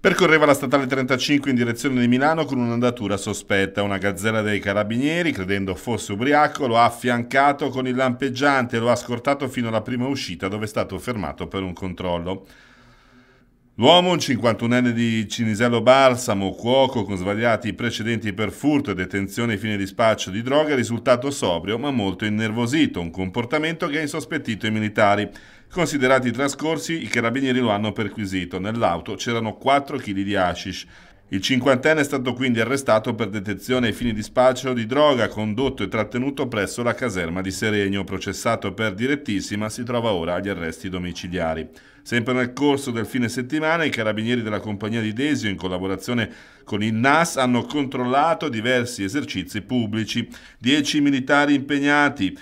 Percorreva la statale 35 in direzione di Milano con un'andatura sospetta. Una gazzella dei carabinieri, credendo fosse ubriaco, lo ha affiancato con il lampeggiante e lo ha scortato fino alla prima uscita dove è stato fermato per un controllo. L'uomo, un 51enne di Cinisello Balsamo, cuoco con svariati precedenti per furto e detenzione ai fini di spaccio di droga, è risultato sobrio ma molto innervosito, un comportamento che ha insospettito i militari. Considerati i trascorsi, i carabinieri lo hanno perquisito. Nell'auto c'erano 4 kg di hashish. Il cinquantenne è stato quindi arrestato per detenzione ai fini di spaccio di droga, condotto e trattenuto presso la caserma di Seregno. Processato per direttissima, si trova ora agli arresti domiciliari. Sempre nel corso del fine settimana i carabinieri della compagnia di Desio, in collaborazione con il NAS, hanno controllato diversi esercizi pubblici. Dieci militari impegnati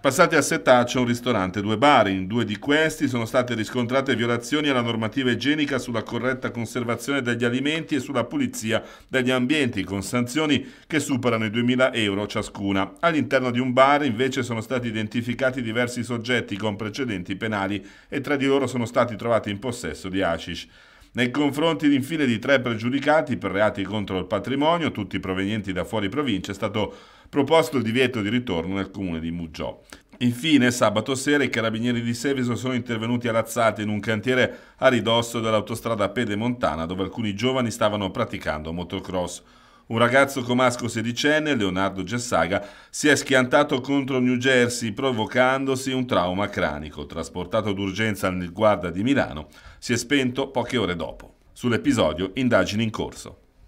Passati a Setaccio, un ristorante, due bar. In due di questi sono state riscontrate violazioni alla normativa igienica sulla corretta conservazione degli alimenti e sulla pulizia degli ambienti, con sanzioni che superano i 2.000 euro ciascuna. All'interno di un bar, invece, sono stati identificati diversi soggetti con precedenti penali e tra di loro sono stati trovati in possesso di hashish nei confronti infine di tre pregiudicati per reati contro il patrimonio, tutti provenienti da fuori provincia, è stato proposto il divieto di ritorno nel comune di Muggiò. Infine, sabato sera i carabinieri di Seveso sono intervenuti a Razzate in un cantiere a ridosso dell'autostrada pedemontana dove alcuni giovani stavano praticando motocross. Un ragazzo comasco sedicenne, Leonardo Gessaga, si è schiantato contro New Jersey provocandosi un trauma cranico. Trasportato d'urgenza nel guarda di Milano, si è spento poche ore dopo. Sull'episodio indagini in corso.